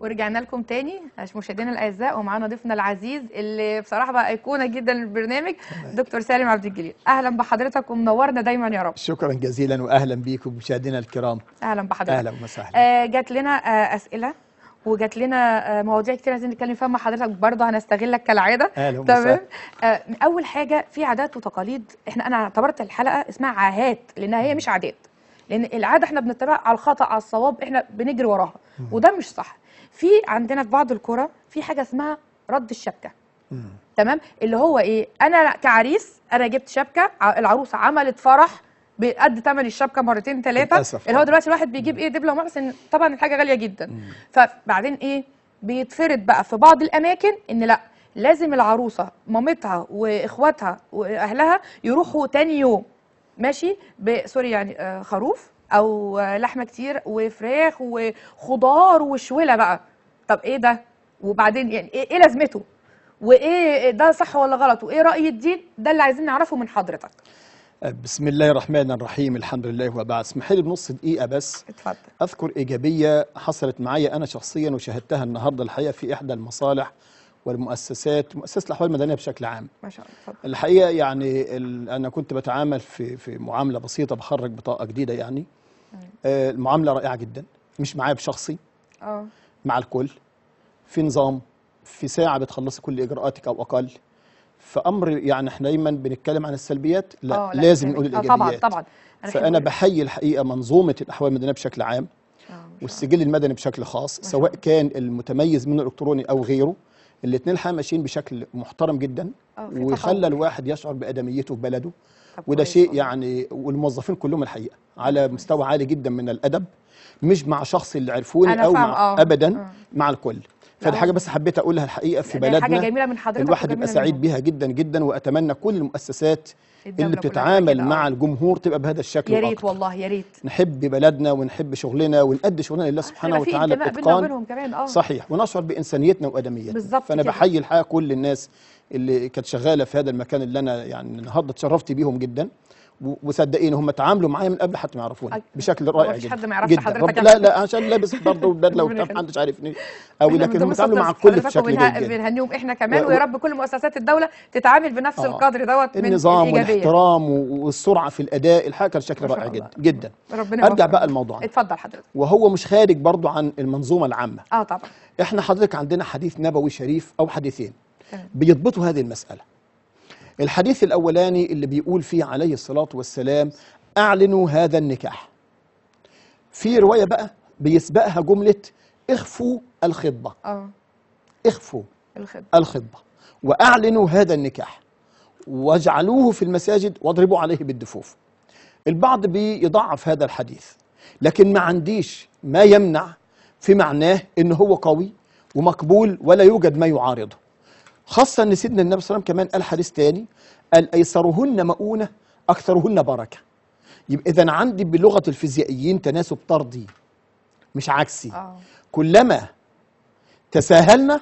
ورجعنا لكم تاني مشاهدينا الاعزاء ومعانا ضيفنا العزيز اللي بصراحه بقى ايقونه جدا للبرنامج دكتور سالم عبد الجليل اهلا بحضرتك ومنورنا دايما يا رب شكرا جزيلا واهلا بيكم مشاهدينا الكرام اهلا بحضرتك اهلا وسهلا آه جات لنا آه اسئله وجات لنا آه، مواضيع كتير عايزين نتكلم فيها مع حضرتك برضه هنستغلك كالعاده تمام آه، اول حاجه في عادات وتقاليد احنا انا اعتبرت الحلقه اسمها عاهات لانها هي مش عادات لان العاده احنا بنتبعها على الخطا على الصواب احنا بنجري وراها وده مش صح في عندنا في بعض الكرة في حاجه اسمها رد الشبكه تمام اللي هو ايه انا كعريس انا جبت شبكه العروسه عملت فرح بقد تمن الشبكه مرتين ثلاثه اللي هو دلوقتي الواحد بيجيب ايه دبله ومحسن طبعا الحاجه غاليه جدا مم. فبعدين ايه بيتفرد بقى في بعض الاماكن ان لا لازم العروسه مامتها واخواتها واهلها يروحوا تاني يوم ماشي سوري يعني آه، خروف او لحمه كتير وفراخ وخضار وشوله بقى طب ايه ده وبعدين يعني إيه-, ايه, لازمته وايه ده صح ولا غلط وايه راي الدين ده اللي عايزين نعرفه من حضرتك بسم الله الرحمن الرحيم الحمد لله وبعد اسمح لي بنص دقيقه بس اتفضل اذكر ايجابيه حصلت معايا انا شخصيا وشاهدتها النهارده الحقيقه في احدى المصالح والمؤسسات مؤسسه الاحوال المدنيه بشكل عام ما شاء الله اتفضل الحقيقه يعني انا كنت بتعامل في في معامله بسيطه بخرج بطاقه جديده يعني آه المعامله رائعه جدا مش معايا بشخصي اه مع الكل في نظام في ساعة بتخلصي كل إجراءاتك أو أقل فأمر يعني احنا دايما بنتكلم عن السلبيات لا, آه، لا لازم يعني نقول آه، الإيجابيات طبعا طبعا فأنا بحيي الحقيقة منظومة الأحوال المدنية بشكل عام آه، والسجل المدني بشكل خاص سواء كان المتميز منه الإلكتروني أو غيره الاثنين الحقيقه ماشيين بشكل محترم جدا وخلى الواحد يشعر بادميته في بلده وده شيء يعني والموظفين كلهم الحقيقه على مستوى عالي جدا من الادب مش مع شخص اللي عرفوني او مع آه. ابدا آه. مع الكل فدي آه. حاجه بس حبيت اقولها الحقيقه في يعني بلدنا حاجه جميله من حضرتك الواحد يبقى سعيد بيها جدا جدا واتمنى كل المؤسسات اللي بتتعامل آه. مع الجمهور تبقى بهذا الشكل يا ريت والله يا ريت نحب بلدنا ونحب شغلنا ونأدي شغلنا لله سبحانه وتعالى باتقان آه. صحيح ونشعر بانسانيتنا وادميتنا بالظبط فانا بحيي الحقيقه كل الناس اللي كانت شغاله في هذا المكان اللي انا يعني النهارده اتشرفت بيهم جدا وصدقيني هم تعاملوا معايا من قبل حتى ما يعرفوني بشكل رائع جدا حد ما يعرفش حضرتك لا لا عشان لابس برضه بدله وبتاع محدش عارفني قوي لكن هم اتعاملوا مع كل في شكل جيد بنهنيهم احنا كمان ويا رب كل مؤسسات الدوله تتعامل بنفس آه القدر دوت من النظام والاحترام والسرعه في الاداء الحاجه كانت شكل رائع جدا جدا ربنا ارجع بقى لموضوعنا اتفضل حضرتك وهو مش خارج برضه عن المنظومه العامه اه طبعا احنا حضرتك عندنا حديث نبوي شريف او حديثين بيضبطوا هذه المسألة الحديث الأولاني اللي بيقول فيه عليه الصلاة والسلام أعلنوا هذا النكاح في رواية بقى بيسبقها جملة اخفوا الخطبة آه. اخفوا الخطبة. الخطبة وأعلنوا هذا النكاح واجعلوه في المساجد واضربوا عليه بالدفوف البعض بيضعف هذا الحديث لكن ما عنديش ما يمنع في معناه ان هو قوي ومقبول ولا يوجد ما يعارضه خاصة أن سيدنا النبي صلى الله عليه وسلم كمان قال حديث تاني قال أيسرهن مؤونة أكثرهن بركة يبقى إذا عندي بلغة الفيزيائيين تناسب طردي مش عكسي أوه. كلما تساهلنا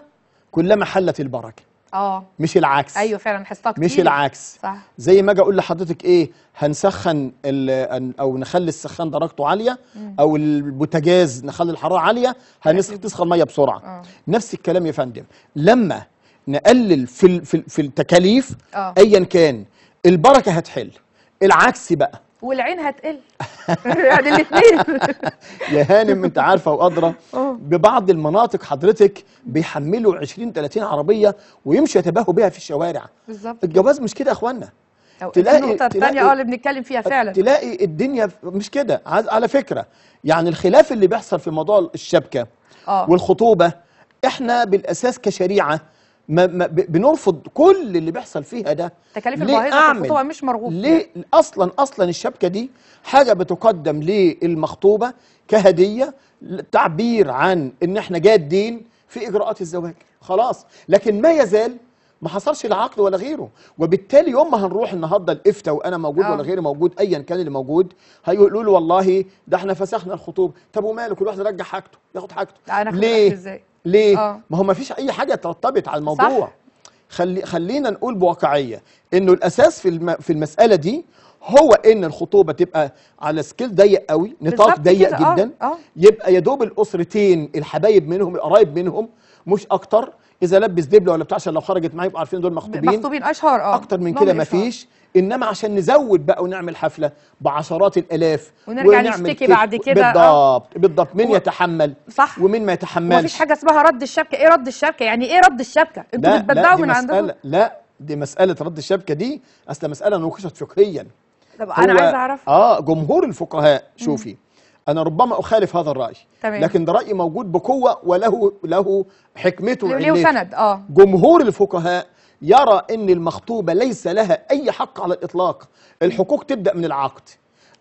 كلما حلت البركة اه مش العكس ايوه فعلا حسيتها كتير مش العكس صح زي ما اجي اقول لحضرتك ايه هنسخن او نخلي السخان درجته عاليه مم. او البوتاجاز نخلي الحراره عاليه هنسخن تسخن ميه بسرعه أوه. نفس الكلام يا فندم لما نقلل في في في التكاليف آه. ايا كان البركه هتحل العكس بقى والعين هتقل يعني الاثنين يا هانم انت عارفه وقادره آه. ببعض المناطق حضرتك بيحملوا 20 30 عربيه ويمشوا يتباهوا بيها في الشوارع بالظبط الجواز مش كده يا اخوانا تلاقي النقطه الثانيه اه اللي بنتكلم فيها فعلا تلاقي الدنيا مش كده على فكره يعني الخلاف اللي بيحصل في موضوع الشبكه أوه. والخطوبه احنا بالاساس كشريعه ما ما بنرفض كل اللي بيحصل فيها ده تكاليف الباهظه في الخطوبه مش مرغوب ليه اصلا اصلا الشبكه دي حاجه بتقدم للمخطوبه كهديه تعبير عن ان احنا جادين في اجراءات الزواج خلاص لكن ما يزال ما حصلش لا عقد ولا غيره وبالتالي يوم ما هنروح النهارده الافتاء وانا موجود آه. ولا غيري موجود ايا كان اللي موجود هيقولوا له والله ده احنا فسخنا الخطوبه طب وماله كل واحد يرجع حاجته ياخد حاجته ليه ازاي ليه آه. ما هو ما فيش اي حاجه ترتبط على الموضوع صح. خلي خلينا نقول بواقعيه انه الاساس في الم... في المساله دي هو ان الخطوبه تبقى على سكيل ضيق قوي نطاق ضيق آه. جدا آه. آه. يبقى يا دوب الاسرتين الحبايب منهم القرايب منهم مش اكتر اذا لبس دبله ولا بتاع عشان لو خرجت معايا يبقوا عارفين دول مخطوبين مخطوبين اشهر اه اكتر من كده مفيش انما عشان نزود بقى ونعمل حفله بعشرات الالاف ونرجع نشتكي بعد كده بالضبط آه. بالضبط مين و... يتحمل صح ومين ما يتحملش مفيش حاجه اسمها رد الشبكه ايه رد الشبكه يعني ايه رد الشبكه انتوا بتبدعوا من عندكم لا دي مساله رد الشبكه دي اصل مساله نوقشت فقهيا طب انا عايز اعرف اه جمهور الفقهاء شوفي مم. انا ربما اخالف هذا الراي تمام. لكن ده راي موجود بقوه وله له حكمته له سند اه جمهور الفقهاء يرى ان المخطوبه ليس لها اي حق على الاطلاق الحقوق تبدا من العقد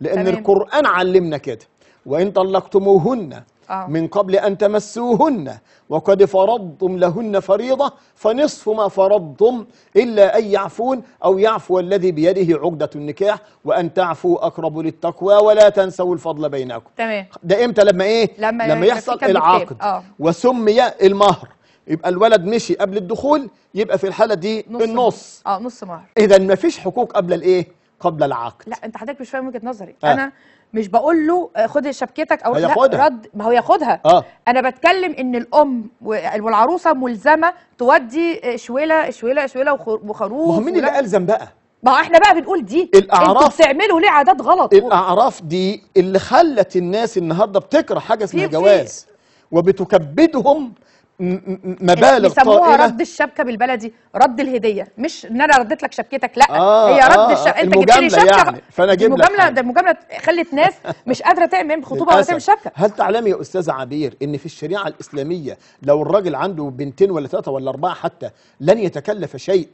لان تمام. القران علمنا كده وان طلقتموهن آه. من قبل ان تمسوهن وقد فرضتم لهن فريضه فنصف ما فرضتم الا ان يعفون او يعفو الذي بيده عقده النكاح وان تعفوا اقرب للتقوى ولا تنسوا الفضل بينكم تمام ده امتى لما ايه لما, لما يحصل العقد آه. وسمي المهر يبقى الولد مشي قبل الدخول يبقى في الحاله دي نص النص اه نص مهر اذا ما فيش حقوق قبل الايه قبل العقد لا انت حضرتك مش فاهم وجهه نظري آه. انا مش بقول له آه، خد شبكتك او لا رد ما هو ياخدها آه. انا بتكلم ان الام والعروسه ملزمه تودي آه، شويله شويله شويله وخروف ما هو مين اللي الزم بقى ما هو احنا بقى بنقول دي الاعراف انتوا بتعملوا ليه عادات غلط الاعراف دي اللي خلت الناس النهارده بتكره حاجه اسمها الجواز وبتكبدهم مبالغ بيسموها رد الشبكه بالبلدي رد الهديه مش ان انا رديت لك شبكتك لا آه هي رد آه الشبكه انت جبت لي شبكه يعني فانا اجيب المجامله ده المجامله خلت ناس مش قادره تعمل خطوبه ولا تعمل شبكه هل تعلمي يا استاذه عبير ان في الشريعه الاسلاميه لو الراجل عنده بنتين ولا ثلاثه ولا اربعه حتى لن يتكلف شيء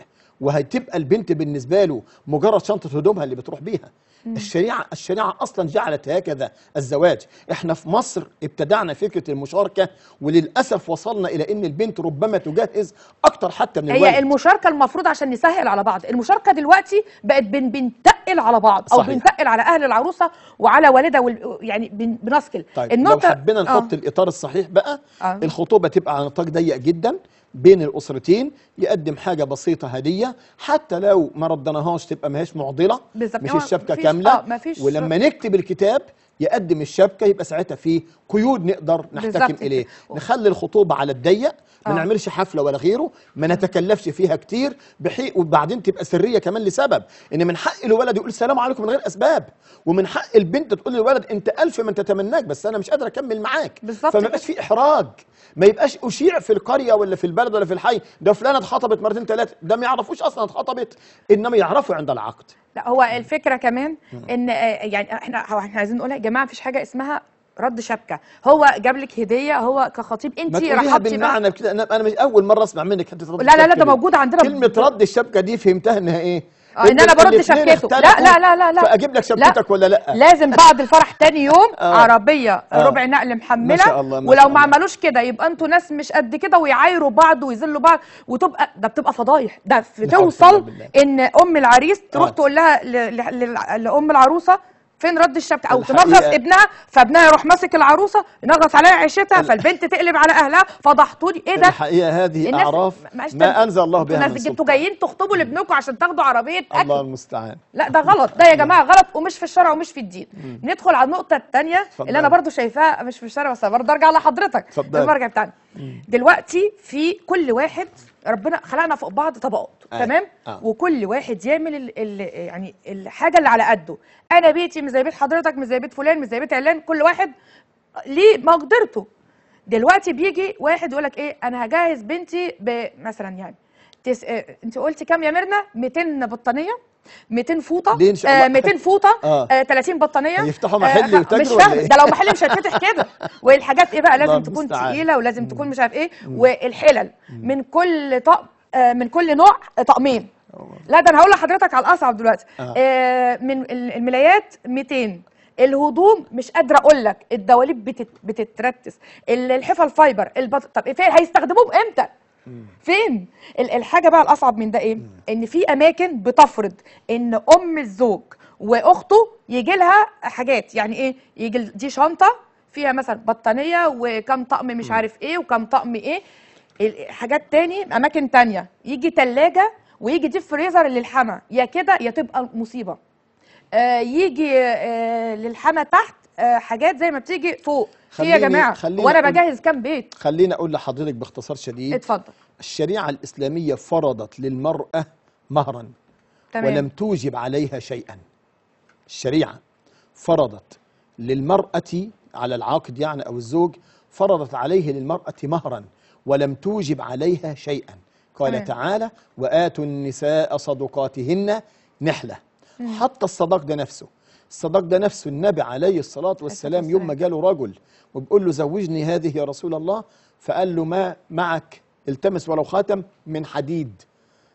وهتبقى البنت بالنسبه له مجرد شنطه هدومها اللي بتروح بيها الشريعه الشريعه اصلا جعلت هكذا الزواج احنا في مصر ابتدعنا فكره المشاركه وللاسف وصلنا الى ان البنت ربما تجهز اكتر حتى من الوالد هي المشاركه المفروض عشان نسهل على بعض المشاركه دلوقتي بقت بين بنتقل على بعض او بنتقل على اهل العروسه وعلى والدها وال... يعني بنسكل بنثقل طيب النقطه لو حبينا نحط آه. الاطار الصحيح بقى آه. الخطوبه تبقى على نطاق ضيق جدا بين الاسرتين يقدم حاجه بسيطه هديه حتى لو ما ردناهاش تبقى هيش معضله مش يعني الشبكه كامله آه مفيش ولما نكتب الكتاب يقدم الشبكه يبقى ساعتها في قيود نقدر نحتكم اليه نخلي الخطوبه على الضيق ما آه. نعملش حفله ولا غيره ما نتكلفش فيها كتير بحي وبعدين تبقى سريه كمان لسبب ان من حق الولد يقول السلام عليكم من غير اسباب ومن حق البنت تقول للولد انت الف من تتمناك بس انا مش قادر اكمل معاك بالظبط فما يبقاش في احراج ما يبقاش اشيع في القريه ولا في البلد ولا في الحي ده فلانه اتخطبت مرتين ثلاثه ده ما يعرفوش اصلا اتخطبت انما يعرفوا عند العقد لا هو الفكره كمان ان آه، يعني احنا احنا عايزين نقولها يا جماعه مفيش حاجه اسمها رد شبكه هو جاب لك هديه هو كخطيب انت رحبتي بالمعنى بكده انا انا مش اول مره اسمع منك حته رد لا لا لا ده موجود عندنا كلمه رد الشبكه دي فهمتها انها ايه آه، ان انا برد شبكته لا لا لا لا لا فاجيب لك شبكتك ولا لا لازم بعد الفرح تاني يوم آه عربيه آه ربع نقل محمله ما شاء الله ما ولو ما عملوش كده يبقى انتوا ناس مش قد كده ويعايروا بعض ويذلوا بعض وتبقى ده بتبقى فضايح ده توصل ان ام العريس تروح آه. تقول لها لام العروسه فين رد الشبكه او تنغص ابنها فابنها يروح ماسك العروسه ينغص عليها عيشتها فالبنت تقلب على اهلها فضحتوني ايه ده الحقيقه هذه اعراف ما انزل الله بها من انتوا جايين تخطبوا لابنكم عشان تاخدوا عربيه اكل الله المستعان لا ده غلط ده يا جماعه غلط ومش في الشرع ومش في الدين مم. ندخل على النقطه الثانيه اللي انا برضو شايفاها مش في الشرع بس برضه ارجع لحضرتك المرجع بتاعنا دلوقتي في كل واحد ربنا خلقنا فوق بعض طبقات أيه. تمام آه. وكل واحد يعمل الـ الـ يعني الحاجه اللي على قده انا بيتي مش زي بيت حضرتك مش زي بيت فلان مش زي بيت علان كل واحد ليه مقدرته دلوقتي بيجي واحد يقول لك ايه انا هجهز بنتي مثلا يعني تس... آه، انت قلتي كام يا ميرنا 200 بطانيه 200 فوطه ليه ان شاء الله 200 آه، فوطه آه. آه 30 بطانيه يفتحوا محل آه, آه، مش فاهم إيه؟ ده لو محل مش هيتفتح كده والحاجات ايه بقى لازم تكون تقيله ولازم تكون مش عارف ايه والحلل من كل طقم آه، من كل نوع طقمين لا ده انا هقول لحضرتك على الاصعب دلوقتي آه. آه من الملايات 200 الهدوم مش قادره اقول لك الدواليب بتترتس الحفا الفايبر البط... طب إيه هيستخدموه امتى فين الحاجه بقى الاصعب من ده ايه ان في اماكن بتفرض ان ام الزوج واخته يجي لها حاجات يعني ايه يجي دي شنطه فيها مثلا بطانيه وكم طقم مش عارف ايه وكم طقم ايه حاجات تاني اماكن تانية يجي تلاجة ويجي دي فريزر للحمى يا كده يا تبقى مصيبه آه يجي آه للحمى تحت آه، حاجات زي ما بتيجي فوق في يا جماعه وانا بجهز كام بيت خليني اقول لحضرتك باختصار شديد اتفضل الشريعه الاسلاميه فرضت للمراه مهرا تمام. ولم توجب عليها شيئا الشريعه فرضت للمراه على العاقد يعني او الزوج فرضت عليه للمراه مهرا ولم توجب عليها شيئا قال تمام. تعالى واتوا النساء صدقاتهن نحله حتى الصداق ده نفسه الصداق ده نفسه النبي عليه الصلاة والسلام يوم ما جاله رجل وبيقول له زوجني هذه يا رسول الله فقال له ما معك التمس ولو خاتم من حديد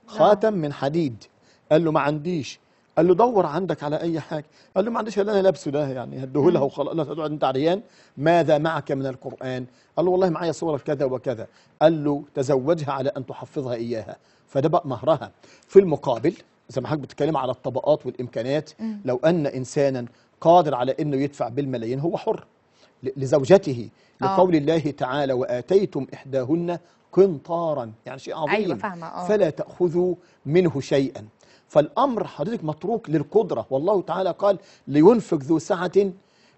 نعم. خاتم من حديد قال له ما عنديش قال له دور عندك على اي حاجه قال له ما عنديش اللي انا لابسه ده يعني هديه لها نعم. وخلاص هتقعد تقعد انت عريان ماذا معك من القران قال له والله معايا صور كذا وكذا قال له تزوجها على ان تحفظها اياها فده بقى مهرها في المقابل زي ما حضرتك بتتكلم على الطبقات والامكانيات مم. لو ان انسانا قادر على انه يدفع بالملايين هو حر لزوجته آه. لقول أوه. الله تعالى واتيتم احداهن قنطارا يعني شيء عظيم أيوة فهمة. آه. فلا تاخذوا منه شيئا فالامر حضرتك متروك للقدره والله تعالى قال لينفق ذو سعه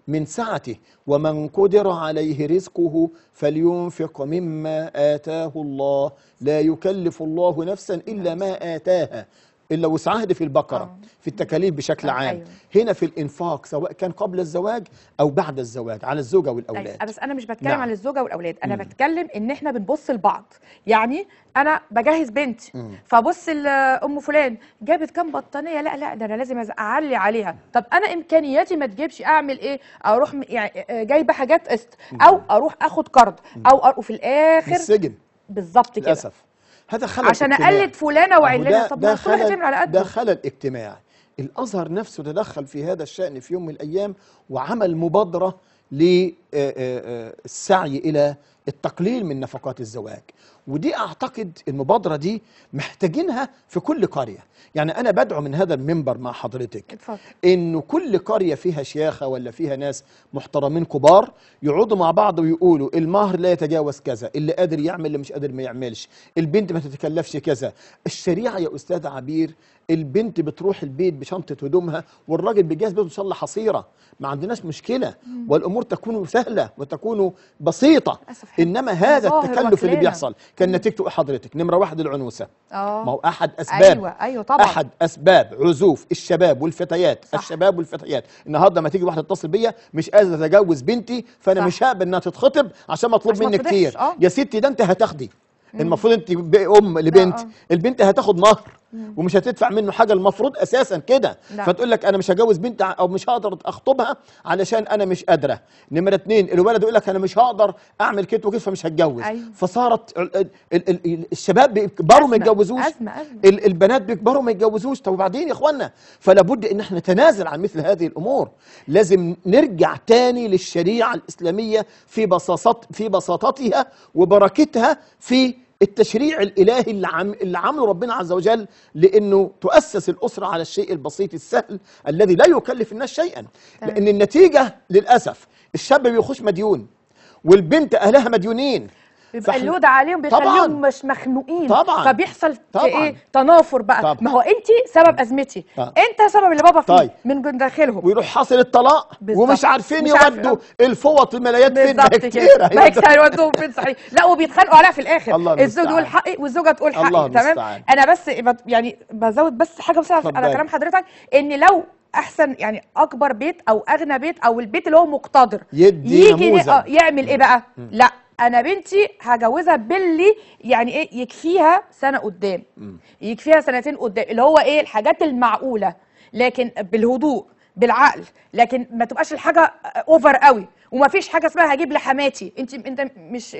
من سعته ومن قدر عليه رزقه فلينفق مما آتاه الله لا يكلف الله نفسا إلا ما آتاها الا وسعهد في البقره آه. في التكاليف بشكل آه، عام أيوه. هنا في الانفاق سواء كان قبل الزواج او بعد الزواج على الزوجه والاولاد أيوه. بس انا مش بتكلم نعم. عن الزوجه والاولاد انا مم. بتكلم ان احنا بنبص لبعض يعني انا بجهز بنتي مم. فبص لام فلان جابت كام بطانيه لا لا ده انا لازم اعلي عليها طب انا امكانياتي ما تجيبش اعمل ايه اروح يعني آه، جايبه حاجات قسط او اروح اخد قرض او وفي الاخر السجن بالظبط كده للاسف هذا خلل عشان اقلد فلانه وعلانه طب ما خلل على قدها ده خلل اجتماعي الازهر نفسه تدخل في هذا الشان في يوم من الايام وعمل مبادره للسعي آه، آه، آه، الى التقليل من نفقات الزواج ودي اعتقد المبادره دي محتاجينها في كل قريه يعني انا بدعو من هذا المنبر مع حضرتك اتفضل. انه كل قريه فيها شياخه ولا فيها ناس محترمين كبار يقعدوا مع بعض ويقولوا المهر لا يتجاوز كذا اللي قادر يعمل اللي مش قادر ما يعملش البنت ما تتكلفش كذا الشريعه يا استاذ عبير البنت بتروح البيت بشنطه هدومها والراجل بيجهز بيته ان شاء الله حصيره ما عندناش مشكله والامور تكون سهله وتكون بسيطه أسف. انما هذا التكلف اللي بيحصل كان نتيجته حضرتك نمره واحد العنوسه اه ما هو احد اسباب ايوه ايوه طبعا احد اسباب عزوف الشباب والفتيات صح. الشباب والفتيات النهارده ما تيجي واحده تتصل بيا مش قادر اتجوز بنتي فانا صح. مش هقبل انها تتخطب عشان مطلوب مني كتير آه. يا ستي ده انت هتاخدي المفروض انت ام آه، لبنت آه. البنت هتاخد مهر ومش هتدفع منه حاجه المفروض اساسا كده فتقول لك انا مش هجوز بنت او مش هقدر اخطبها علشان انا مش قادره نمره اتنين الولد يقول لك انا مش هقدر اعمل كده وكده فمش هتجوز أيوة. فصارت الـ الـ الـ الشباب بيكبروا ما يتجوزوش البنات بيكبروا ما يتجوزوش طب وبعدين يا اخوانا فلا بد ان احنا نتنازل عن مثل هذه الامور لازم نرجع تاني للشريعه الاسلاميه في بساطت في بساطتها وبركتها في التشريع الإلهي اللي, عم اللي عمله ربنا عز وجل لأنه تؤسس الأسرة على الشيء البسيط السهل الذي لا يكلف الناس شيئا لأن النتيجة للأسف الشاب بيخش مديون والبنت أهلها مديونين بيبقى اللود عليهم بيخليهم مش مخنوقين طبعا فبيحصل طبعا ايه تنافر بقى طبعا ما هو انت سبب ازمتي طبعا آه. انت سبب اللي بابا فيه طيب. من داخلهم ويروح حاصل الطلاق بالزبط. ومش عارفين يودوا الفوط الملايات فين ده كتير ما أيوة. يودوهم فين صحيح لا وبيتخانقوا عليها في الاخر الزوج يقول حقي والزوجه تقول حقي تمام انا بس يعني بزود بس حاجه بس على كلام حضرتك ان لو احسن يعني اكبر بيت او اغنى بيت او البيت اللي هو مقتدر يدي يجي يعمل ايه بقى؟ لا انا بنتي هجوزها باللي يعني ايه يكفيها سنه قدام يكفيها سنتين قدام اللي هو ايه الحاجات المعقوله لكن بالهدوء بالعقل لكن ما تبقاش الحاجه اوفر قوي وما فيش حاجه اسمها هجيب لحماتي انت انت مش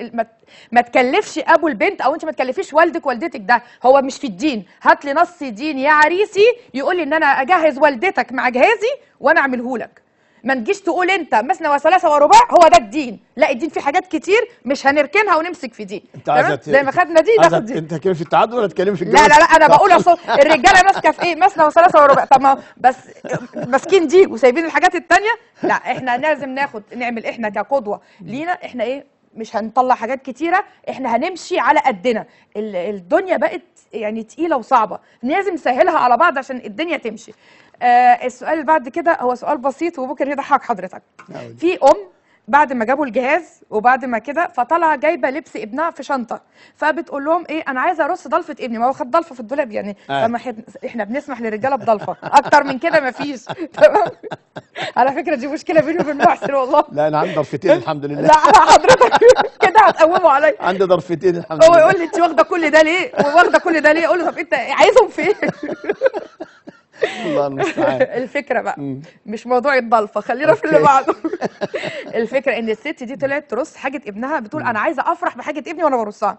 ما, تكلفش ابو البنت او انت ما تكلفيش والدك والدتك ده هو مش في الدين هات لي نص دين يا عريسي يقول لي ان انا اجهز والدتك مع جهازي وانا اعمله لك ما تجيش تقول انت مثنى وثلاثه ورباع هو ده الدين لا الدين فيه حاجات كتير مش هنركنها ونمسك في دي انت عايزه زي ما خدنا دي ناخد دي انت هتتكلم في التعدد ولا هتتكلم في الجواز لا لا لا انا بقول اصل الرجاله ماسكه في ايه مثنى وثلاثه ورباع طب ما بس ماسكين دي وسايبين الحاجات الثانيه لا احنا لازم ناخد نعمل احنا كقدوه لينا احنا ايه مش هنطلع حاجات كتيره احنا هنمشي على قدنا الدنيا بقت يعني تقيله وصعبه لازم نسهلها على بعض عشان الدنيا تمشي آه السؤال اللي بعد كده هو سؤال بسيط وممكن يضحك حضرتك في ام بعد ما جابوا الجهاز وبعد ما كده فطالعه جايبه لبس ابنها في شنطه فبتقول لهم ايه انا عايزه ارص ضلفه ابني ما هو خد ضلفه في الدولاب يعني آه. فما احنا بنسمح للرجاله بضلفه اكتر من كده ما فيش تمام على فكره دي مشكله بيني وبين محسن والله لا انا عندي ضرفتين الحمد لله لا حضرتك كده هتقوموا عليا عندي ضرفتين الحمد لله هو يقول لي انت واخده كل ده ليه واخده كل ده ليه اقول له طب انت عايزهم فين الله المستعان الفكره بقى مش موضوع الضلفه خلينا في اللي بعده الفكره ان الست دي طلعت ترص حاجه ابنها بتقول انا عايزه افرح بحاجه ابني وانا برصها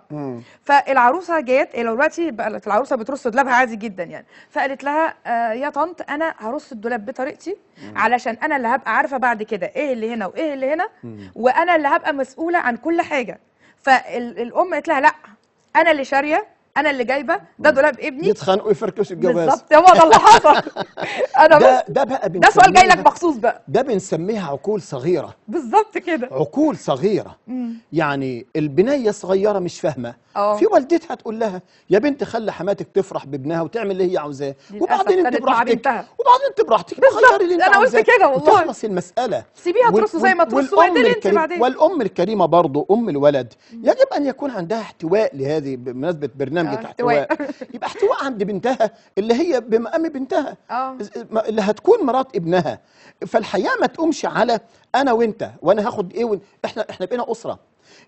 فالعروسه جت إيه، دلوقتي بقت العروسه بترص دولابها عادي جدا يعني فقالت لها آه يا طنط انا هرص الدولاب بطريقتي مم. علشان انا اللي هبقى عارفه بعد كده ايه اللي هنا وايه اللي هنا وانا اللي هبقى مسؤوله عن كل حاجه فالام قالت لها لا انا اللي شاريه انا اللي جايبه ده دولاب ابني يتخانقوا يفركشوا الجواز بالظبط هو ده اللي حصل انا ده ده بقى ده سؤال جاي لك مخصوص بقى ده بنسميها عقول صغيره بالظبط كده عقول صغيره يعني البنيه صغيره مش فاهمه آه. في والدتها تقول لها يا بنت خلي حماتك تفرح بابنها وتعمل اللي هي عاوزاه وبعدين انت براحتك وبعدين انت براحتك تغيري اللي انت انا قلت كده والله تخلص المساله سيبيها ترص زي ما ترص وبعدين انت بعدين والام الكريمه برضه ام الولد يجب ان يكون عندها احتواء لهذه بمناسبه برنامج برنامج احتواء يبقى احتواء عند بنتها اللي هي بمقام بنتها أوه. اللي هتكون مرات ابنها فالحياه ما تقومش على انا وانت وانا هاخد ايه وإن احنا احنا بقينا اسره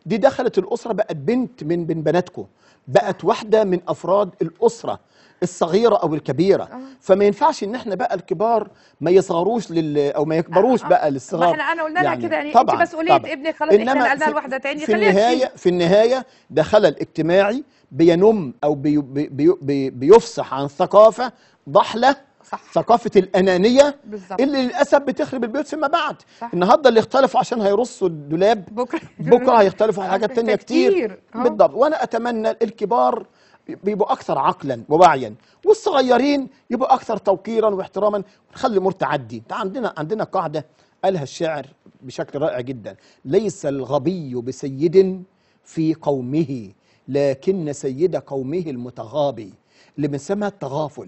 دي دخلت الاسره بقت بنت من بين بناتكم بقت واحده من افراد الاسره الصغيره او الكبيره آه. فما ينفعش ان احنا بقى الكبار ما يصغروش لل او ما يكبروش آه. بقى للصغار ما احنا انا قلنا يعني لها كده يعني طبعًا انت مسؤوليه طبعًا ابني خلاص احنا نقلناها لوحده تاني في النهايه في النهايه ده خلل اجتماعي بينم او بي بي بي بيفصح عن ثقافه ضحله صح. ثقافة الأنانية بالزبط. اللي للأسف بتخرب البيوت فيما بعد صح. النهاردة اللي اختلفوا عشان هيرصوا الدولاب بكرة, بكرة هيختلفوا على حاجات تانية كتير, كتير. بالضبط وأنا أتمنى الكبار بيبقوا اكثر عقلا ووعيا والصغيرين يبقوا اكثر توقيرا واحتراما نخلي الامور تعدي عندنا عندنا قاعده قالها الشاعر بشكل رائع جدا ليس الغبي بسيد في قومه لكن سيد قومه المتغابي اللي بنسميها التغافل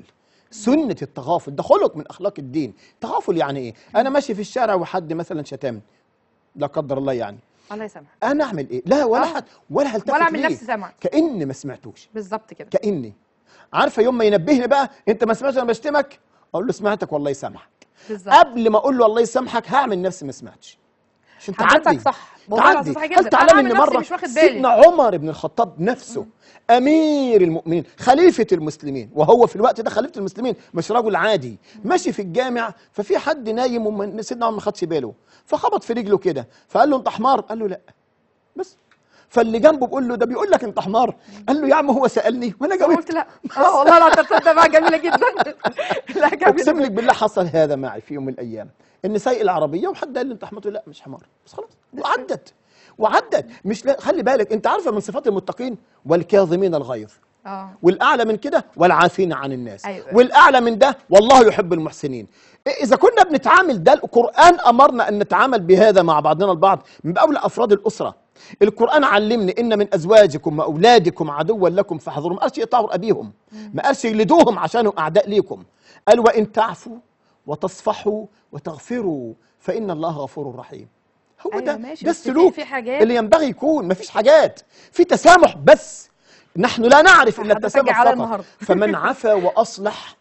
سنة التغافل ده خلق من أخلاق الدين تغافل يعني إيه؟ أنا ماشي في الشارع وحد مثلا شتمني لا قدر الله يعني الله يسامحك انا اعمل ايه لا ولا آه. حد ولا هلتفت ولا اعمل نفسي سامعك كاني ما سمعتوش بالظبط كده كاني عارفه يوم ما ينبهني بقى انت ما سمعتش انا بشتمك اقول له سمعتك والله يسامحك بالظبط قبل ما اقول له الله يسامحك هعمل نفسي ما سمعتش عشان تعدي صح تعدي هل تعلم ان مره سيدنا عمر بن الخطاب نفسه م. امير المؤمنين خليفه المسلمين وهو في الوقت ده خليفه المسلمين مش رجل عادي ماشي في الجامع ففي حد نايم وسيدنا عمر ما خدش باله فخبط في رجله كده فقال له انت حمار قال له لا بس فاللي جنبه بيقول له ده بيقول لك انت حمار قال له يا عم هو سالني وانا جاوبت قلت لا اه والله لا تصدق بقى جميله جدا لا اقسم لك بالله حصل هذا معي في يوم من الايام ان سايق العربيه وحد قال لي انت حمار لا مش حمار بس خلاص وعدت وعدت مش لا خلي بالك انت عارفه من صفات المتقين والكاظمين الغيظ آه. والاعلى من كده والعافين عن الناس أيوة. والاعلى من ده والله يحب المحسنين اذا كنا بنتعامل ده القران امرنا ان نتعامل بهذا مع بعضنا البعض من اولى افراد الاسره القرآن علمني إن من أزواجكم وأولادكم عدوا لكم فاحذرهم ما قالش يقطعوا ابيهم ما قالش يلدوهم عشانهم أعداء ليكم قال وإن تعفوا وتصفحوا وتغفروا فإن الله غفور رحيم هو أيوة ده ماشي ده السلوك في حاجات اللي ينبغي يكون ما فيش حاجات في تسامح بس نحن لا نعرف إلا التسامح فقط فمن عفا وأصلح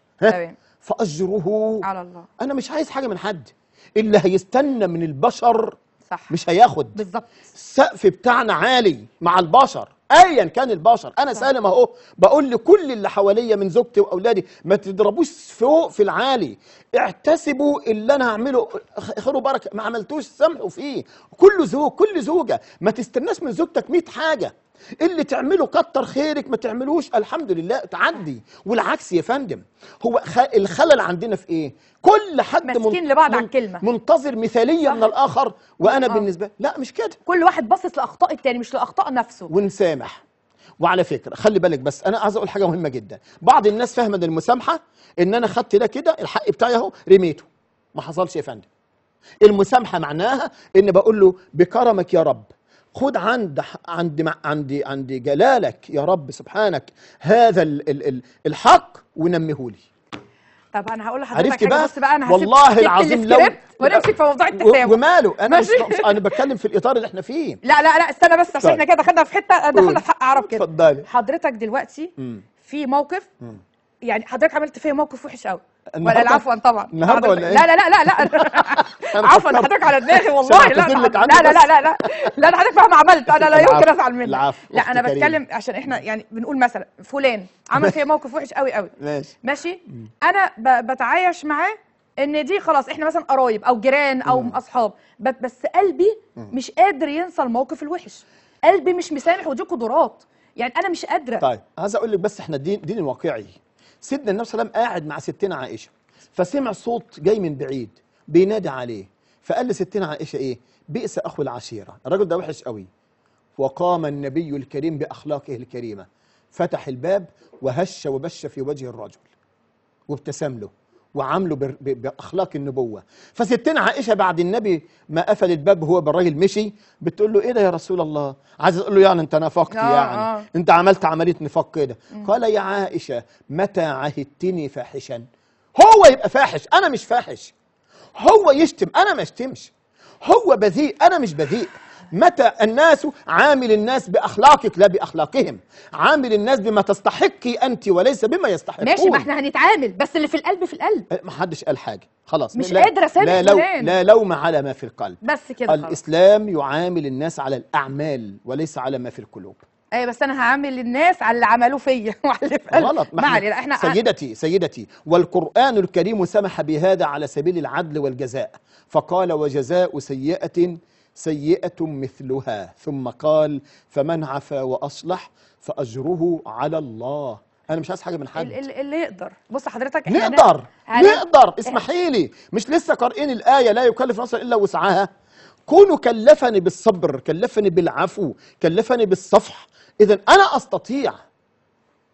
فأجره على الله أنا مش عايز حاجة من حد اللي هيستنى من البشر صح مش هياخد بالظبط السقف بتاعنا عالي مع البشر ايا كان البشر انا صح. سالم اهو بقول لكل اللي حواليا من زوجتي واولادي ما تضربوش فوق في العالي احتسبوا اللي انا هعمله خير وبركه ما عملتوش سامحوا فيه كل زوج كل زوجه ما تستناش من زوجتك 100 حاجه اللي تعمله كتر خيرك ما تعملوش الحمد لله تعدي والعكس يا فندم هو الخلل عندنا في ايه كل حد ماسكين لبعض عن كلمه منتظر مثاليه من الاخر وانا آه. بالنسبه لا مش كده كل واحد باصص لاخطاء التاني مش لاخطاء نفسه ونسامح وعلى فكره خلي بالك بس انا عايز اقول حاجه مهمه جدا بعض الناس فاهمه المسامحه ان انا خدت ده كده الحق بتاعي اهو رميته ما حصلش يا فندم المسامحه معناها ان بقول له بكرمك يا رب خد عند عند عند عند جلالك يا رب سبحانك هذا الـ الـ الـ الحق ونميه لي طب انا هقول لحضرتك عرفت بقى بس بقى انا والله العظيم لو ونمسك في موضوع التسامح وماله انا مش انا بتكلم في الاطار اللي احنا فيه لا لا لا استنى بس عشان طيب. احنا كده دخلنا في حته دخلنا في حق عرب كده اتفضلي حضرتك دلوقتي في موقف يعني حضرتك عملت فيا موقف وحش قوي ولا العفو طبعا النهارده ولا ايه؟ لا لا لا لا عفوا حضرتك على دماغي والله لا لا لا لا لا لا لا انا حضرتك فاهم عملت انا لا يمكن افعل منك العفو لا انا بتكلم عشان احنا يعني بنقول مثلا فلان عمل فيا موقف وحش قوي قوي ماشي ماشي انا بتعايش معاه ان دي خلاص احنا مثلا قرايب او جيران او اصحاب بس قلبي مش قادر ينسى الموقف الوحش قلبي مش مسامح ودي قدرات يعني انا مش قادره طيب عايز اقول لك بس احنا دين دين واقعي سيدنا النبي صلى الله عليه وسلم قاعد مع ستنا عائشه فسمع صوت جاي من بعيد بينادي عليه فقال لستنا عائشه ايه بئس اخو العشيره الرجل ده وحش قوي وقام النبي الكريم باخلاقه الكريمه فتح الباب وهش وبش في وجه الرجل وابتسم له وعامله باخلاق النبوه فستنا عائشه بعد النبي ما قفل الباب هو بالراجل مشي بتقول له ايه ده يا رسول الله عايز تقول له يعني انت نفقت آه يعني آه. انت عملت عمليه نفاق كده قال يا عائشه متى عهدتني فاحشا هو يبقى فاحش انا مش فاحش هو يشتم انا ما اشتمش هو بذيء انا مش بذيء متى الناس عامل الناس بأخلاقك لا بأخلاقهم عامل الناس بما تستحقي أنت وليس بما يستحقون ماشي ما احنا هنتعامل بس اللي في القلب في القلب أه، ما حدش قال حاجة خلاص مش قادرة أسامح لا, لو لا لوم على ما في القلب بس كده الإسلام خلاص. يعامل الناس على الأعمال وليس على ما في القلوب ايوه بس انا هعامل الناس على اللي عملوه فيا وعلى غلط ما احنا سيدتي سيدتي والقران الكريم سمح بهذا على سبيل العدل والجزاء فقال وجزاء سيئه سيئة مثلها ثم قال فمن عفا وأصلح فأجره على الله انا مش عايز حاجه من حد اللي يقدر بص حضرتك احنا نقدر نقدر اسمحي لي مش لسه قارئين الايه لا يكلف نفسا الا وسعها كونه كلفني بالصبر كلفني بالعفو كلفني بالصفح اذا انا استطيع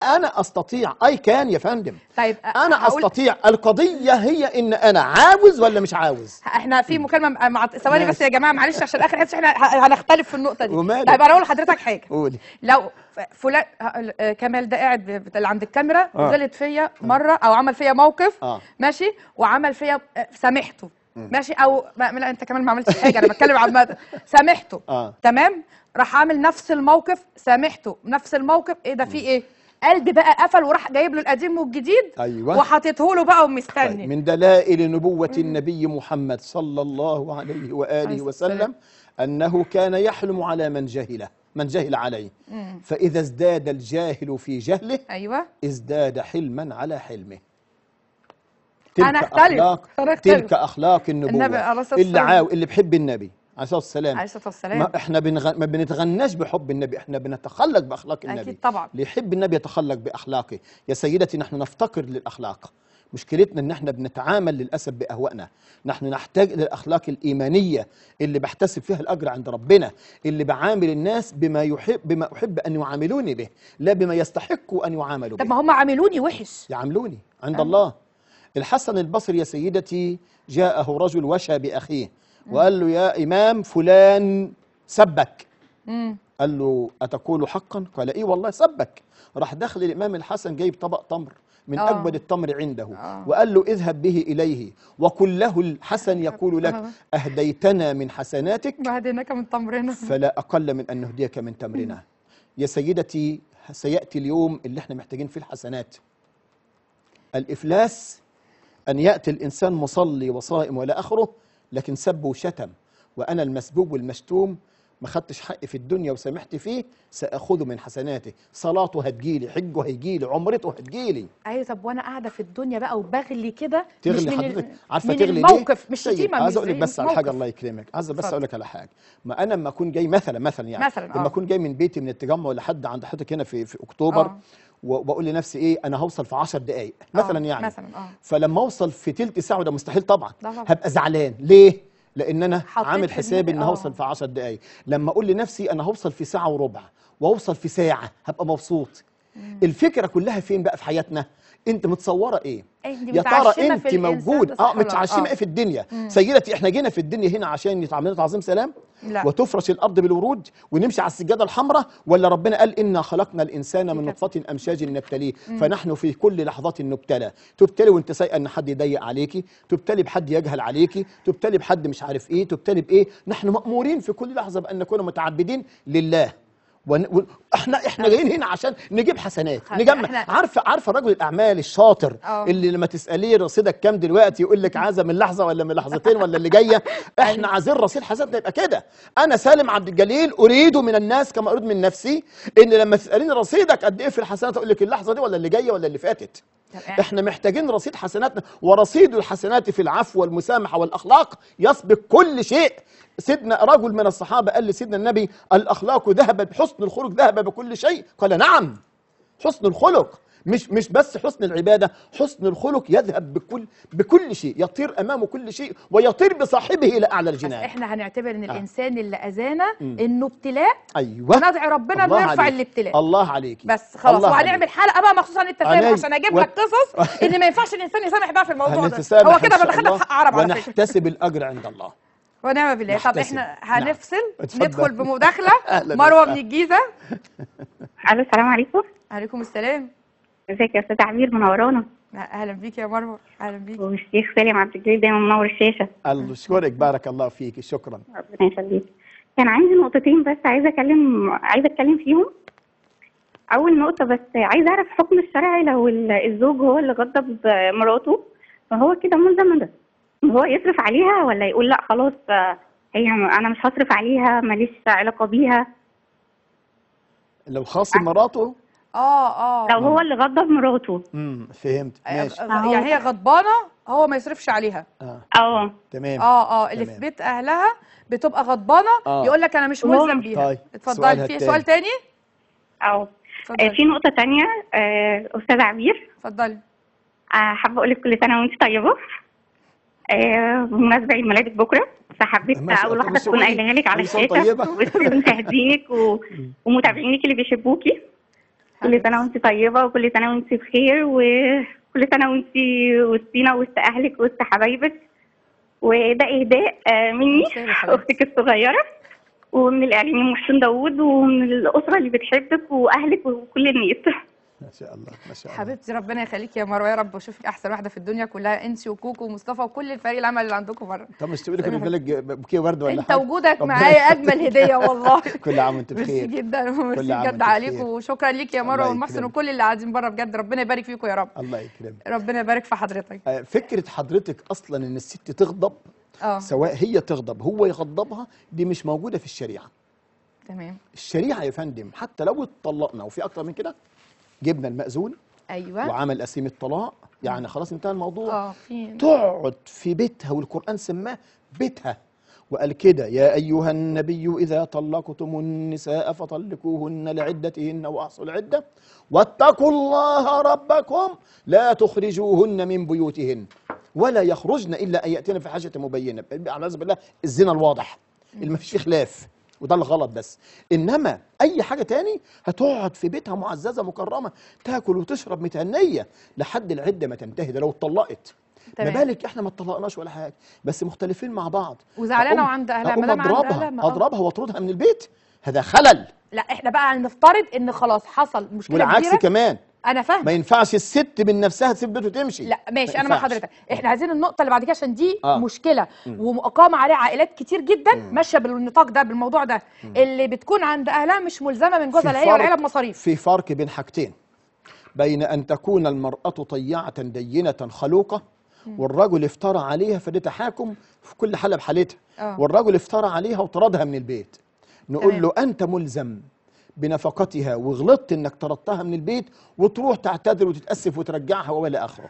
انا استطيع اي كان يا فندم طيب انا استطيع القضيه هي ان انا عاوز ولا مش عاوز احنا في مكالمه مع ثواني بس يا جماعه معلش عشان اخر حس احنا هنختلف في النقطه دي ومالك. طيب انا اقول لحضرتك حاجه قولي لو فلان آه، كمال ده قاعد عند الكاميرا آه. غلط فيا آه. مره او عمل فيا موقف آه. ماشي وعمل فيا آه، سامحته ماشي او ما لا انت كمان ما عملتش حاجه انا بتكلم عن سامحته آه. تمام راح عامل نفس الموقف سامحته نفس الموقف ايه ده في ايه قلب بقى قفل وراح جايب له القديم والجديد ايوه وحاطته له بقى ومستني طيب من دلائل نبوه مم. النبي محمد صلى الله عليه واله وسلم انه كان يحلم على من جهله من جهل عليه مم. فاذا ازداد الجاهل في جهله ايوه ازداد حلما على حلمه تلك أنا أختلف. أخلاق أنا أختلف. تلك أخلاق النبوة النبي اللي عاو اللي بحب النبي عليه الصلاه والسلام عليه الصلاه والسلام ما احنا بنغ... ما بنتغناش بحب النبي احنا بنتخلق باخلاق النبي اكيد طبعا اللي يحب النبي يتخلق باخلاقه يا سيدتي نحن نفتقر للاخلاق مشكلتنا ان احنا بنتعامل للاسف باهوائنا نحن نحتاج للاخلاق الايمانيه اللي بحتسب فيها الاجر عند ربنا اللي بعامل الناس بما يحب بما احب ان يعاملوني به لا بما يستحقوا ان يعاملوا به طب ما هم عاملوني وحش يعاملوني عند أم. الله الحسن البصري يا سيدتي جاءه رجل وشى باخيه وقال له يا إمام فلان سبك قال له أتقول حقا قال إيه والله سبك راح دخل الإمام الحسن جايب طبق تمر من آه. أجود التمر عنده آه. وقال له اذهب به إليه وقل له الحسن يقول لك آه. أهديتنا من حسناتك وهديناك من تمرنا فلا أقل من أن نهديك من تمرنا يا سيدتي سيأتي اليوم اللي احنا محتاجين فيه الحسنات الإفلاس أن يأتي الإنسان مصلي وصائم ولا آخره لكن سب وشتم وأنا المسبوب والمشتوم ما خدتش حقي في الدنيا وسامحت فيه ساخذه من حسناته صلاته هتجيلي حجه هيجيلي عمرته هتجيلي ايوه طب وانا قاعده في الدنيا بقى وبغلي كده تغلي مش حضرتك عارفه من تغلي الموقف مش طيب، شتيمه عايز اقول لك بس على حاجه الله يكرمك عايز بس اقول لك على حاجه ما انا لما اكون جاي مثلا مثلا يعني مثلا لما آه. اكون جاي من بيتي من التجمع لحد عند حضرتك هنا في في اكتوبر أوه. وبقول لنفسي ايه انا هوصل في 10 دقائق آه، مثلا يعني مثلا اه فلما اوصل في ثلث ساعه وده مستحيل طبعا هبقى زعلان ليه لان انا عامل حسابي ان هوصل آه. في 10 دقائق لما اقول لنفسي انا هوصل في ساعه وربع واوصل في ساعه هبقى مبسوط الفكره كلها فين بقى في حياتنا انت متصوره ايه, إيه، يا ترى انت موجود اه متعشمه ايه في الدنيا مم. سيدتي احنا جينا في الدنيا هنا عشان يتعمل تعظيم سلام لا. وتفرش الارض بالورود ونمشي على السجاده الحمراء ولا ربنا قال انا خلقنا الانسان من نطفه امشاج نبتليه فنحن في كل لحظه نبتلى تبتلي وانت سايقه ان حد يضيق عليكي تبتلي بحد يجهل عليكي تبتلي بحد مش عارف ايه تبتلي بايه نحن مامورين في كل لحظه بان نكون متعبدين لله ون... احنا احنا جايين هنا عشان نجيب حسنات نجمع احنا... عارفه عارفه رجل الاعمال الشاطر أوه. اللي لما تساليه رصيدك كام دلوقتي يقول لك عايزه من لحظه ولا من لحظتين ولا اللي جايه أيوه. احنا عايزين رصيد حسناتنا يبقى كده انا سالم عبد الجليل اريد من الناس كما اريد من نفسي ان لما تساليني رصيدك قد ايه في الحسنات اقول لك اللحظه دي ولا اللي جايه ولا اللي فاتت احنا محتاجين رصيد حسناتنا ورصيد الحسنات في العفو والمسامحه والاخلاق يسبق كل شيء سيدنا رجل من الصحابه قال لسيدنا النبي الاخلاق ذهبت حسن الخلق ذهب بكل شيء قال نعم حسن الخلق مش مش بس حسن العباده حسن الخلق يذهب بكل بكل شيء يطير امامه كل شيء ويطير بصاحبه الى اعلى الجنان احنا هنعتبر ان آه. الانسان آه. اللي اذانا انه ابتلاء ايوه ندعي ربنا انه يرفع الابتلاء الله عليك بس خلاص وهنعمل حلقه بقى مخصوصا عن التسامح عشان اجيب و... لك قصص ان ما ينفعش الانسان يسامح بقى في الموضوع ده هو كده بدخلك حق عرب على فكره ونحتسب الاجر عند الله ونعم بالله طب احنا نعم. هنفصل نعم. ندخل بمداخله مروه من الجيزه السلام عليكم عليكم السلام ازيك يا استاذ عبير منورانا اهلا بيك يا مروه اهلا بيك والشيخ سالم عبد الجليل دايما منور الشاشه الله يشكرك بارك الله فيكي شكرا ربنا يخليك كان عندي نقطتين بس عايزه اكلم عايزه اتكلم فيهم اول نقطه بس عايزه اعرف حكم الشرعي لو الزوج هو اللي غضب مراته فهو كده ملزم ده هو يصرف عليها ولا يقول لا خلاص هي انا مش هصرف عليها ماليش علاقه بيها لو خاص مراته اه اه لو هو اللي غضب مراته امم فهمت آه، ماشي آه، يعني هي غضبانه هو ما يصرفش عليها اه اه تمام اه اه اللي في بيت اهلها بتبقى غضبانه آه. يقول لك انا مش ملزم طيب، بيها طيب. اتفضلي في سؤال تاني آه. اه في نقطه تانية آه استاذ عبير اتفضلي آه حابه اقول لك كل سنه وانت طيبه آه بمناسبه عيد ميلادك بكره فحبيت اول واحده تكون قايلها لك على الشاشه وسط مشاهدينك و... ومتابعينك اللي بيحبوكي كل سنه وانت طيبه وكل سنه وانت بخير وكل سنه وانت وسطينا وسط اهلك وسط حبايبك وده اهداء آه، مني اختك الصغيره ومن الاعلامي محسن داوود ومن الاسره اللي بتحبك واهلك وكل الناس ما شاء الله ما شاء الله حبيبتي ربنا يخليك يا مروه يا رب واشوفك احسن واحده في الدنيا كلها انت وكوكو ومصطفى وكل الفريق العمل اللي عندكم بره طب مش تقولي كنت لك ورد ولا انت وجودك معايا اجمل هديه والله كل عام وانت بخير ميرسي جدا ميرسي بجد عليك وشكرا ليك يا مروه والمحسن وكل اللي قاعدين بره بجد ربنا يبارك فيكم يا رب الله يكرمك ربنا يبارك في حضرتك آه، فكره حضرتك اصلا ان الست تغضب أوه. سواء هي تغضب هو يغضبها دي مش موجوده في الشريعه تمام الشريعه يا فندم حتى لو اتطلقنا وفي اكتر من كده جبنا المأذون ايوه وعمل أسيم الطلاق يعني خلاص انتهى الموضوع اه تقعد في بيتها والقرآن سماه بيتها وقال كده يا أيها النبي إذا طلقتم النساء فطلقوهن لعدتهن وأحصوا العدة واتقوا الله ربكم لا تخرجوهن من بيوتهن ولا يخرجن إلا أن يأتين في حاجة مبينة على بالله الزنا الواضح اللي ما فيش خلاف وده الغلط بس انما اي حاجه تاني هتقعد في بيتها معززه مكرمه تاكل وتشرب متهنيه لحد العده ما تنتهي ده لو اتطلقت ما بالك احنا ما اتطلقناش ولا حاجه بس مختلفين مع بعض وزعلانه وعند اهلها ما دام اضربها اضربها واطردها من البيت هذا خلل لا احنا بقى هنفترض ان خلاص حصل مشكله والعكس كبيرة. كمان انا فاهمه ما ينفعش الست من نفسها تسيب بيته تمشي لا ماشي ما انا مع حضرتك آه. احنا عايزين النقطه اللي بعد كده عشان دي آه. مشكله ومقامه عليها عائلات كتير جدا ماشيه بالنطاق ده بالموضوع ده مم. اللي بتكون عند اهلها مش ملزمه من جوزها هي والعيله بمصاريف في فرق بين حاجتين بين ان تكون المراه طيعه دينه خلوقه والرجل افترى عليها فده تحاكم في كل حاله بحالتها آه. والرجل افترى عليها وطردها من البيت نقول تمام. له انت ملزم بنفقتها وغلطت انك طردتها من البيت وتروح تعتذر وتتاسف وترجعها والى اخره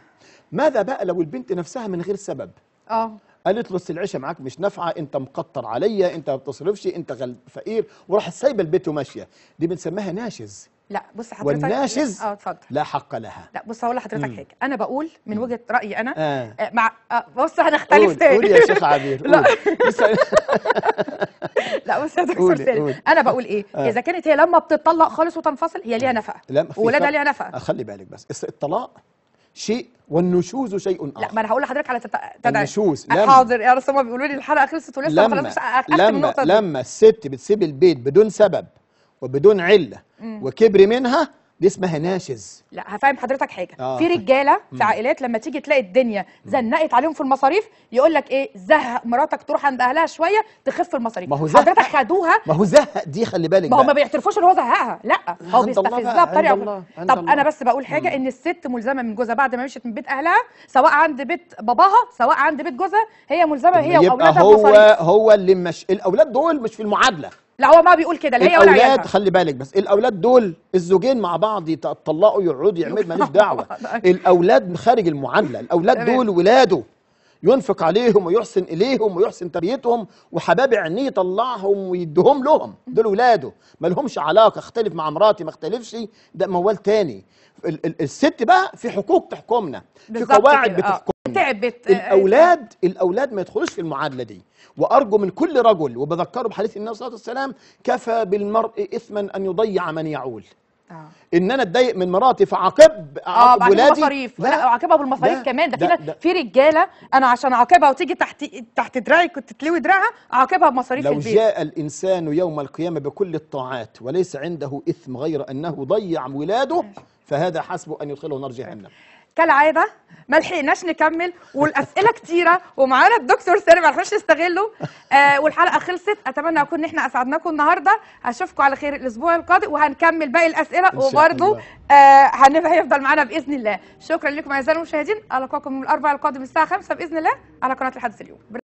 ماذا بقى لو البنت نفسها من غير سبب اه قالت له العشاء معاك مش نافعه انت مقطر عليا انت ما بتصرفش انت فقير وراحت سايبه البيت وماشيه دي بنسميها ناشز لا بص حضرتك والناشز اه اتفضل لا حق لها لا بص هقول لحضرتك حاجه انا بقول من وجهه رايي انا آه. آه، مع آه، بص هنختلف قول تاني قول يا شيخ عبير لا لا بص يا دكتور سالم انا بقول ايه آه. اذا كانت هي لما بتطلق خالص وتنفصل هي ليها آه. نفقه وولادها ليها نفقه خلي بالك بس الطلاق شيء والنشوز شيء اخر لا ما انا هقول لحضرتك على تت... النشوز لما حاضر يا رسول الله بيقولوا لي الحلقه خلصت ولسه لما خلاص لما لما الست بتسيب البيت بدون سبب وبدون عله وكبر منها دي اسمها ناشز لا هفهم حضرتك حاجه آه. في رجاله في عائلات لما تيجي تلاقي الدنيا زنقت عليهم في المصاريف يقول لك ايه زهق مراتك تروح عند اهلها شويه تخف المصاريف ما هو زهق حضرتك خدوها ما هو زهق دي خلي بالك ما هو ما بيعترفوش ان هو زهقها لا هو بيستفزها بطريقه طب الله. انا بس بقول حاجه مم. ان الست ملزمه من جوزها بعد ما مشيت من بيت اهلها سواء عند بيت باباها سواء عند بيت جوزها هي ملزمه هي واولادها هو هو اللي مش الاولاد دول مش في المعادله لا هو ما بيقول كده لا هي ولا الاولاد خلي بالك بس الاولاد دول الزوجين مع بعض يتطلقوا يقعدوا يعملوا ماليش دعوه الاولاد خارج المعامله الاولاد دول ولاده ينفق عليهم ويحسن إليهم ويحسن تربيتهم وحباب عينيه يطلعهم ويديهم لهم دول ولاده ما لهمش علاقة اختلف مع مراتي ما اختلفش ده موال تاني ال ال الست بقى في حقوق تحكمنا في قواعد آه. بتحكمنا تعبت آه، آه. الاولاد الاولاد ما يدخلوش في المعادله دي وارجو من كل رجل وبذكره بحديث النبي صلى الله عليه وسلم كفى بالمرء اثما ان يضيع من يعول آه. ان انا اتضايق من مراتي فعاقب آه، اعاقب ولادي المصاريف لا اعاقبها بالمصاريف كمان ده, ده في ده في رجاله انا عشان اعاقبها وتيجي تحت تحت دراعي كنت تلوي دراعها اعاقبها بمصاريف لو البيت لو جاء الانسان يوم القيامه بكل الطاعات وليس عنده اثم غير انه ضيع ولاده فهذا حسبه ان يدخله نار جهنم كالعاده ما لحقناش نكمل والاسئله كتيره ومعانا الدكتور سامي ما عرفناش نستغله آه والحلقه خلصت اتمنى اكون ان احنا اسعدناكم النهارده اشوفكم على خير الاسبوع القادم وهنكمل باقي الاسئله وبرده آه هيفضل معانا باذن الله شكرا لكم اعزائي المشاهدين القاكم الاربعاء القادم الساعه 5 باذن الله على قناه الحدث اليوم